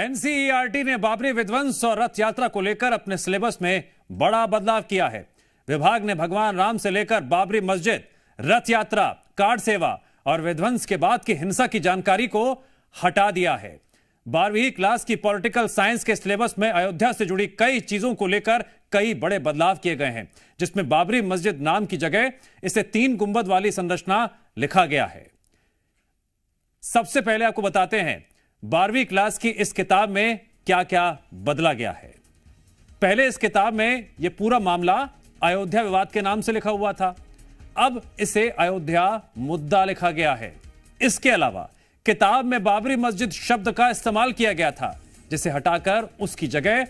NCERT ने बाबरी विध्वंस और रथ यात्रा को लेकर अपने सिलेबस में बड़ा बदलाव किया है विभाग ने भगवान राम से लेकर बाबरी मस्जिद रथ यात्रा कार सेवा और विध्वंस के बाद की हिंसा की जानकारी को हटा दिया है बारहवीं क्लास की पॉलिटिकल साइंस के सिलेबस में अयोध्या से जुड़ी कई चीजों को लेकर कई बड़े बदलाव किए गए हैं जिसमें बाबरी मस्जिद नाम की जगह इसे तीन गुंबद वाली संरचना लिखा गया है सबसे पहले आपको बताते हैं बारहवीं क्लास की इस किताब में क्या क्या बदला गया है पहले इस किताब में यह पूरा मामला अयोध्या विवाद के नाम से लिखा हुआ था अब इसे अयोध्या मुद्दा लिखा गया है इसके अलावा किताब में बाबरी मस्जिद शब्द का इस्तेमाल किया गया था जिसे हटाकर उसकी जगह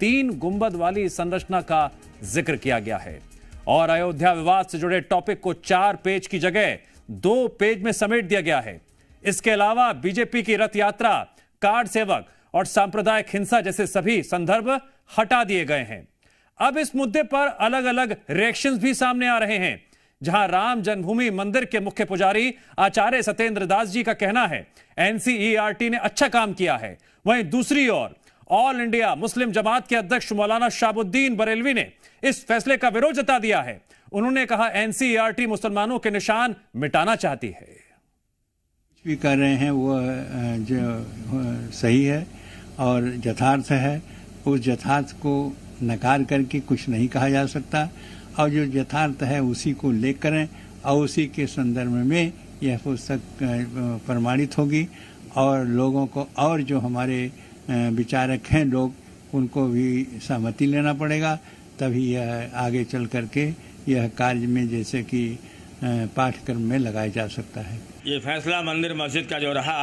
तीन गुंबद वाली संरचना का जिक्र किया गया है और अयोध्या विवाद से जुड़े टॉपिक को चार पेज की जगह दो पेज में समेट दिया गया है इसके अलावा बीजेपी की रथ यात्रा कार्ड सेवक और सांप्रदायिक हिंसा जैसे सभी संदर्भ हटा दिए गए हैं अब इस मुद्दे पर अलग अलग रिएक्शंस भी सामने आ रहे हैं जहां राम जन्मभूमि मंदिर के मुख्य पुजारी आचार्य सत्येंद्र दास जी का कहना है एनसीईआरटी e ने अच्छा काम किया है वहीं दूसरी ओर ऑल इंडिया मुस्लिम जमात के अध्यक्ष मौलाना शाबुद्दीन बरेलवी ने इस फैसले का विरोध जता दिया है उन्होंने कहा एनसीईआरटी e मुसलमानों के निशान मिटाना चाहती है भी कर रहे हैं वो जो सही है और यथार्थ है उस यथार्थ को नकार करके कुछ नहीं कहा जा सकता और जो यथार्थ है उसी को ले करें और उसी के संदर्भ में यह पुस्तक प्रमाणित होगी और लोगों को और जो हमारे विचारक हैं लोग उनको भी सहमति लेना पड़ेगा तभी यह आगे चल करके यह कार्य में जैसे कि पाठ्यक्रम में लगाया जा सकता है ये फैसला मंदिर मस्जिद का जो रहा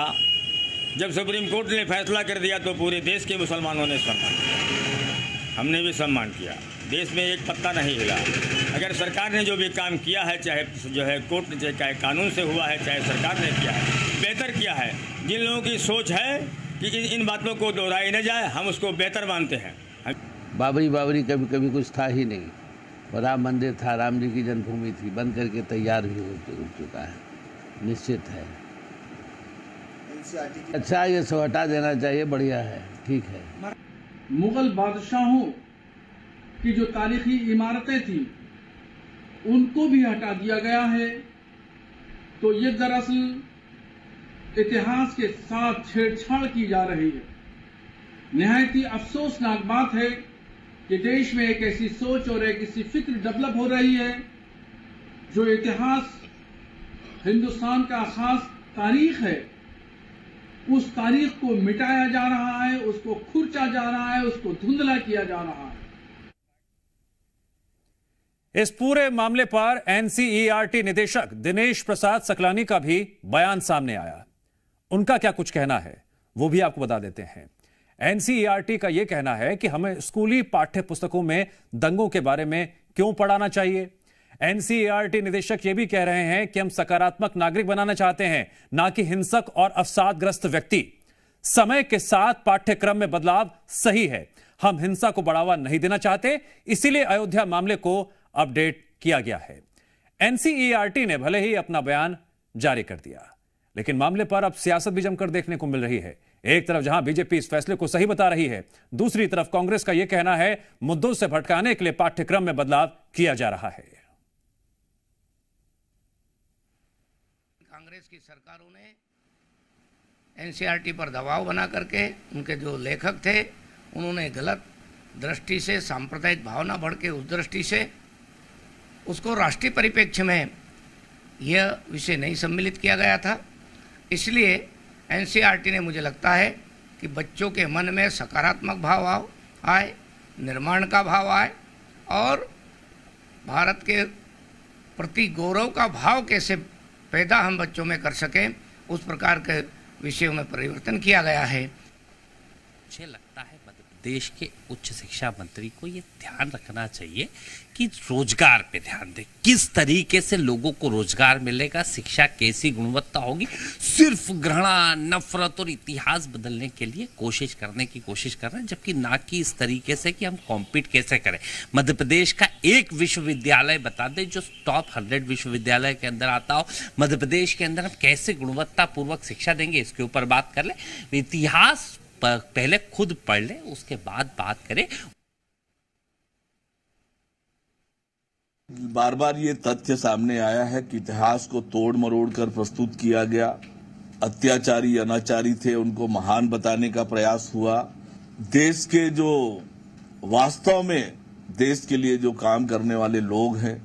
जब सुप्रीम कोर्ट ने फैसला कर दिया तो पूरे देश के मुसलमानों ने सम्मान किया हमने भी सम्मान किया देश में एक पत्ता नहीं हिला अगर सरकार ने जो भी काम किया है चाहे जो है कोर्ट ने चाहे कानून से हुआ है चाहे सरकार ने किया है बेहतर किया है जिन लोगों की सोच है कि इन बातों को दोहराई न जाए हम उसको बेहतर मानते हैं बाबरी बाबरी कभी कभी कुछ था ही नहीं और राम मंदिर था राम जी की जन्मभूमि थी बंद करके तैयार भी हो चुका है निश्चित है अच्छा ये सब हटा देना चाहिए बढ़िया है ठीक है मुगल बादशाहों की जो तारीखी इमारतें थी उनको भी हटा दिया गया है तो ये दरअसल इतिहास के साथ छेड़छाड़ की जा रही है नहायती अफसोसनाक बात है कि देश में एक ऐसी सोच और एक ऐसी फिक्र डेवलप हो रही है जो इतिहास हिंदुस्तान का खास तारीख है उस तारीख को मिटाया जा रहा है उसको खुर्चा जा रहा है उसको धुंधला किया जा रहा है इस पूरे मामले पर एनसीईआरटी निदेशक दिनेश प्रसाद सकलानी का भी बयान सामने आया उनका क्या कुछ कहना है वो भी आपको बता देते हैं एनसीईआरटी का यह कहना है कि हमें स्कूली पाठ्य पुस्तकों में दंगों के बारे में क्यों पढ़ाना चाहिए एनसीईआरटी निदेशक यह भी कह रहे हैं कि हम सकारात्मक नागरिक बनाना चाहते हैं ना कि हिंसक और अवसादग्रस्त व्यक्ति समय के साथ पाठ्यक्रम में बदलाव सही है हम हिंसा को बढ़ावा नहीं देना चाहते इसीलिए अयोध्या मामले को अपडेट किया गया है एनसीईआरटी ने भले ही अपना बयान जारी कर दिया लेकिन मामले पर अब सियासत भी जमकर देखने को मिल रही है एक तरफ जहां बीजेपी इस फैसले को सही बता रही है दूसरी तरफ कांग्रेस का यह कहना है मुद्दों से भटकाने के लिए पाठ्यक्रम में बदलाव किया जा रहा है कांग्रेस की सरकारों ने एनसीआरटी पर दबाव बना करके उनके जो लेखक थे उन्होंने गलत दृष्टि से सांप्रदायिक भावना के उस दृष्टि से उसको राष्ट्रीय परिप्रेक्ष्य में यह विषय नहीं सम्मिलित किया गया था इसलिए एनसीईआरटी ने मुझे लगता है कि बच्चों के मन में सकारात्मक भाव आओ आए निर्माण का भाव आए और भारत के प्रति गौरव का भाव कैसे पैदा हम बच्चों में कर सकें उस प्रकार के विषयों में परिवर्तन किया गया है मुझे लगता है प्रदेश के उच्च शिक्षा मंत्री को ये ध्यान रखना चाहिए कि रोजगार पे ध्यान दे किस तरीके से लोगों को रोजगार मिलेगा शिक्षा कैसी गुणवत्ता होगी सिर्फ घृणा नफरत और इतिहास बदलने के लिए कोशिश करने की कोशिश कर रहे हैं जबकि ना कि इस तरीके से कि हम कॉम्पीट कैसे करें मध्य प्रदेश का एक विश्वविद्यालय बता दें जो टॉप हंड्रेड विश्वविद्यालय के अंदर आता हो मध्य प्रदेश के अंदर हम कैसे गुणवत्तापूर्वक शिक्षा देंगे इसके ऊपर बात कर ले इतिहास पहले खुद पढ़ लें उसके बाद बात करें बार बार ये तथ्य सामने आया है कि इतिहास को तोड़ मरोड़ कर प्रस्तुत किया गया अत्याचारी अनाचारी थे उनको महान बताने का प्रयास हुआ देश के जो वास्तव में देश के लिए जो काम करने वाले लोग हैं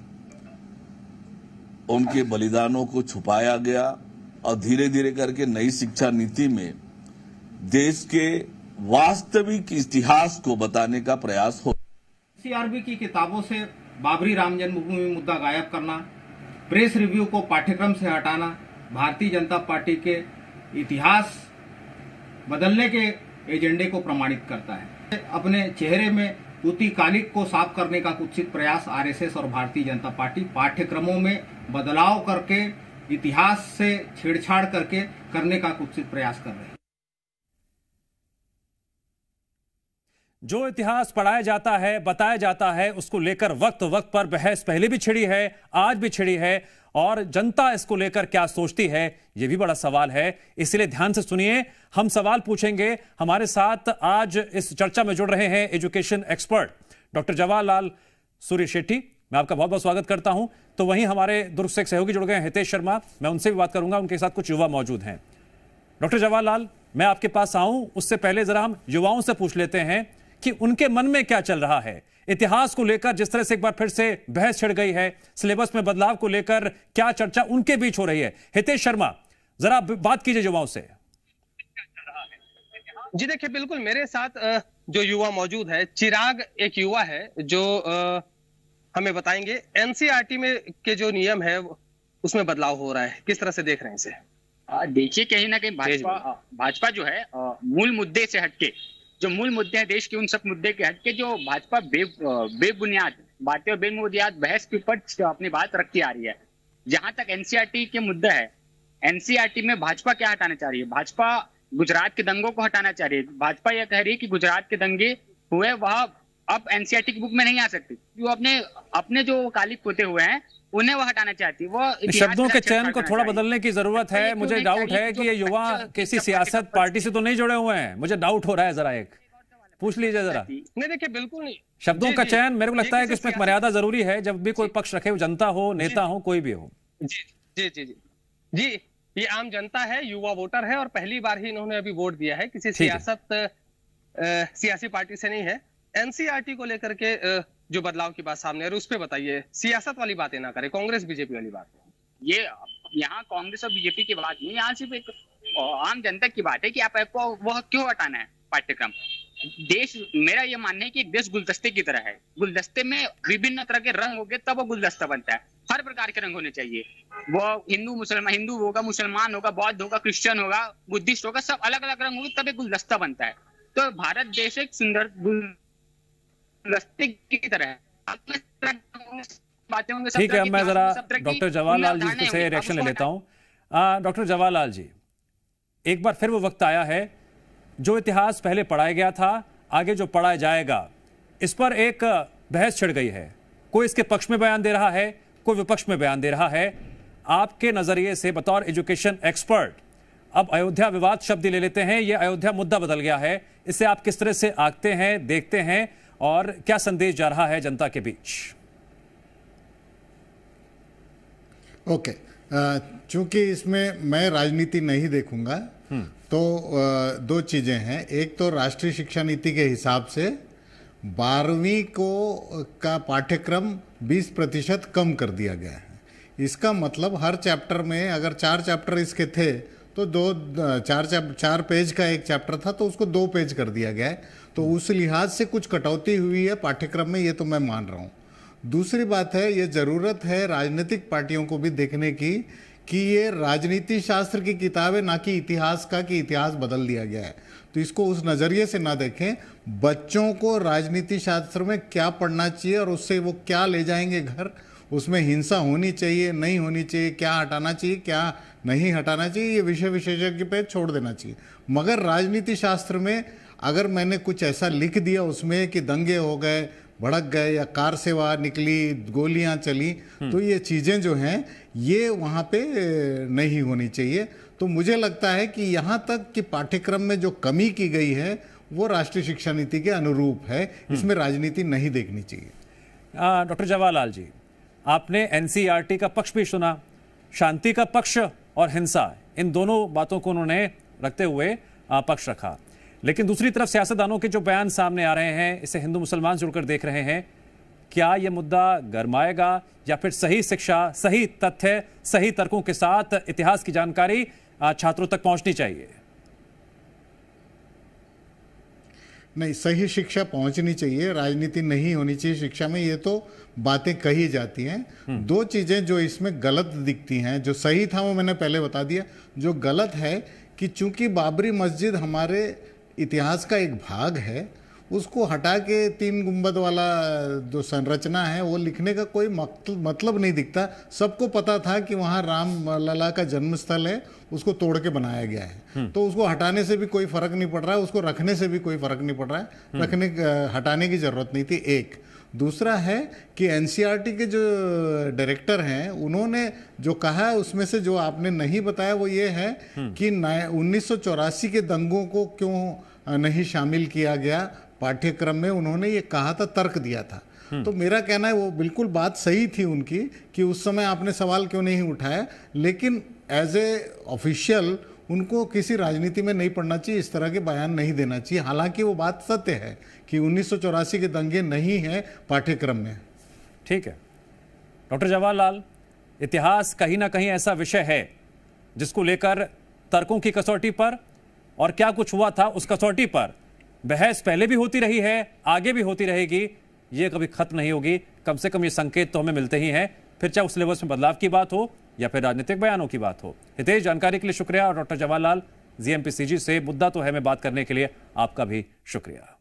उनके बलिदानों को छुपाया गया और धीरे धीरे करके नई शिक्षा नीति में देश के वास्तविक इतिहास को बताने का प्रयास हो सीआरबी की किताबों से बाबरी राम जन्मभूमि मुद्दा गायब करना प्रेस रिव्यू को पाठ्यक्रम से हटाना भारतीय जनता पार्टी के इतिहास बदलने के एजेंडे को प्रमाणित करता है अपने चेहरे में कुति कालिक को साफ करने का कुत्सित प्रयास आरएसएस और भारतीय जनता पार्टी पाठ्यक्रमों में बदलाव करके इतिहास से छेड़छाड़ करके करने का कुत्सित प्रयास कर रहे हैं जो इतिहास पढ़ाया जाता है बताया जाता है उसको लेकर वक्त वक्त पर बहस पहले भी छिड़ी है आज भी छिड़ी है और जनता इसको लेकर क्या सोचती है यह भी बड़ा सवाल है इसलिए ध्यान से सुनिए हम सवाल पूछेंगे हमारे साथ आज इस चर्चा में जुड़ रहे हैं education expert doctor Jawaharlal Surya Shetty मैं आपका बहुत बहुत स्वागत करता हूं तो वहीं हमारे दुर्ग से सहयोगी जुड़ गए हैं हितेश शर्मा मैं उनसे भी बात करूंगा उनके साथ कुछ युवा मौजूद हैं डॉक्टर जवाहरलाल मैं आपके पास आऊं उससे पहले जरा हम युवाओं से पूछ लेते हैं कि उनके मन में क्या चल रहा है इतिहास को लेकर जिस तरह से एक बार फिर से बहस छिड़ गई है सिलेबस में बदलाव को लेकर क्या चर्चा उनके बीच हो रही है हितेश शर्मा जरा बात कीजिए युवाओं से जी देखिए बिल्कुल मेरे साथ जो युवा मौजूद है चिराग एक युवा है जो हमें बताएंगे एनसीआरटी में के जो नियम है उसमें बदलाव हो रहा है किस तरह से देख रहे हैं इसे हाँ, देखिए कहीं ना कहीं भाजपा हाँ, भाजपा जो है मूल मुद्दे से हटके जो मूल मुद्दे हैं देश के उन सब मुद्दे के हट के जो भाजपा बेबुनियाद बातें और बेबुनियाद बहस के ऊपर अपनी बात रखती आ रही है जहां तक एनसीआरटी e के मुद्दे है एनसीआरटी e में भाजपा क्या हटाना चाह रही है भाजपा गुजरात के दंगों को हटाना चाह रही है भाजपा यह कह रही है कि गुजरात के दंगे हुए वह आप एनसीआरटी e की बुक में नहीं आ सकती वो अपने अपने जो कालिक पोते हुए हैं उन्हें वो हटाना चाहती वो शब्दों के चयन को थोड़ा बदलने की जरूरत है मुझे डाउट है कि ये युवा किसी सियासत पार्टी से तो नहीं जुड़े हुए हैं मुझे डाउट हो रहा है जरा एक पूछ लीजिए जरा नहीं देखिए बिल्कुल नहीं शब्दों का चयन मेरे को लगता है कि इसमें एक मर्यादा जरूरी है जब भी कोई पक्ष रखे जनता हो नेता हो कोई भी हो जी जी जी जी जी ये आम जनता है युवा वोटर है और पहली बार ही इन्होंने अभी वोट दिया है किसी सियासत सियासी पार्टी से नहीं है एनसीईआरटी को लेकर के जो बदलाव की बात सामने आ रही है उस पर बताइए सियासत वाली बातें ना करें कांग्रेस बीजेपी वाली बात ये यहाँ कांग्रेस और बीजेपी की बात नहीं यहाँ सिर्फ एक आम जनता की बात है कि आप आपको वह क्यों हटाना है पाठ्यक्रम देश मेरा ये मानना है कि देश गुलदस्ते की तरह है गुलदस्ते में विभिन्न तरह के रंग हो गए तब वो गुलदस्ता बनता है हर प्रकार के रंग होने चाहिए वो हिंदू मुसलमान हिंदू होगा मुसलमान होगा बौद्ध होगा क्रिश्चियन होगा बुद्धिस्ट होगा सब अलग अलग रंग होंगे तब एक गुलदस्ता बनता है तो भारत देश एक सुंदर रस्ते की तरह ठीक है मैं जरा डॉक्टर जवाहरलाल जी से रिएक्शन ले लेता हूं डॉक्टर जवाहरलाल जी एक बार फिर वो वक्त आया है जो इतिहास पहले पढ़ाया गया था आगे जो पढ़ाया जाएगा इस पर एक बहस छिड़ गई है कोई इसके पक्ष में बयान दे रहा है कोई विपक्ष में बयान दे रहा है आपके नज़रिए से बतौर एजुकेशन एक्सपर्ट अब अयोध्या विवाद शब्द ले लेते हैं यह अयोध्या मुद्दा बदल गया है इसे आप किस तरह से आगते हैं देखते हैं और क्या संदेश जा रहा है जनता के बीच ओके चूंकि इसमें मैं राजनीति नहीं देखूंगा हम्म। तो दो चीज़ें हैं एक तो राष्ट्रीय शिक्षा नीति के हिसाब से बारहवीं को का पाठ्यक्रम 20 प्रतिशत कम कर दिया गया है इसका मतलब हर चैप्टर में अगर चार चैप्टर इसके थे तो दो चार चार पेज का एक चैप्टर था तो उसको दो पेज कर दिया गया है तो उस लिहाज से कुछ कटौती हुई है पाठ्यक्रम में ये तो मैं मान रहा हूँ दूसरी बात है ये ज़रूरत है राजनीतिक पार्टियों को भी देखने की कि ये राजनीति शास्त्र की किताब है ना कि इतिहास का कि इतिहास बदल दिया गया है तो इसको उस नज़रिए से ना देखें बच्चों को राजनीति शास्त्र में क्या पढ़ना चाहिए और उससे वो क्या ले जाएंगे घर उसमें हिंसा होनी चाहिए नहीं होनी चाहिए क्या हटाना चाहिए क्या नहीं हटाना चाहिए ये विषय विशेषज्ञ पे छोड़ देना चाहिए मगर राजनीति शास्त्र में अगर मैंने कुछ ऐसा लिख दिया उसमें कि दंगे हो गए भड़क गए या कार से बाहर निकली गोलियां चली हम्म। तो ये चीज़ें जो हैं ये वहाँ पे नहीं होनी चाहिए तो मुझे लगता है कि यहाँ तक कि पाठ्यक्रम में जो कमी की गई है वो राष्ट्रीय शिक्षा नीति के अनुरूप है हम्म। इसमें राजनीति नहीं देखनी चाहिए डॉक्टर जवाहरलाल जी आपने एनसीआरटी का पक्ष भी सुना शांति का पक्ष और हिंसा इन दोनों बातों को उन्होंने रखते हुए पक्ष रखा लेकिन दूसरी तरफ सियासतदानों के जो बयान सामने आ रहे हैं इसे हिंदू मुसलमान जुड़कर देख रहे हैं क्या यह मुद्दा गरमाएगा या फिर सही शिक्षा सही तथ्य सही तर्कों के साथ इतिहास की जानकारी छात्रों तक पहुंचनी चाहिए नहीं सही शिक्षा पहुंचनी चाहिए राजनीति नहीं होनी चाहिए शिक्षा में ये तो बातें कही जाती हैं हम्म। दो चीज़ें जो इसमें गलत दिखती हैं जो सही था वो मैंने पहले बता दिया जो गलत है कि चूंकि बाबरी मस्जिद हमारे इतिहास का एक भाग है उसको हटा के तीन गुंबद वाला जो संरचना है वो लिखने का कोई मतलब नहीं दिखता सबको पता था कि वहाँ राम लला का जन्म स्थल है उसको तोड़ के बनाया गया है हम्म। तो उसको हटाने से भी कोई फर्क नहीं पड़ रहा है उसको रखने से भी कोई फर्क नहीं पड़ रहा है हम्म। रखने हटाने की जरूरत नहीं थी एक दूसरा है कि एन के जो डायरेक्टर हैं उन्होंने जो कहा है उसमें से जो आपने नहीं बताया वो ये है हम्म। कि उन्नीस के दंगों को क्यों नहीं शामिल किया गया पाठ्यक्रम में उन्होंने ये कहा था तर्क दिया था हम्म। तो मेरा कहना है वो बिल्कुल बात सही थी उनकी कि उस समय आपने सवाल क्यों नहीं उठाया लेकिन एज ए ऑफिशियल उनको किसी राजनीति में नहीं पढ़ना चाहिए इस तरह के बयान नहीं देना चाहिए हालांकि वो बात सत्य है कि उन्नीस के दंगे नहीं हैं पाठ्यक्रम में ठीक है डॉक्टर जवाहरलाल इतिहास कहीं ना कहीं ऐसा विषय है जिसको लेकर तर्कों की कसौटी पर और क्या कुछ हुआ था उस कसौटी पर बहस पहले भी होती रही है आगे भी होती रहेगी ये कभी खत्म नहीं होगी कम से कम ये संकेत तो हमें मिलते ही हैं फिर चाहे उस लेवल में बदलाव की बात हो या फिर राजनीतिक बयानों की बात हो हितेश जानकारी के लिए शुक्रिया और डॉक्टर जवाहरलाल जीएमपीसीजी से मुद्दा तो है मैं बात करने के लिए आपका भी शुक्रिया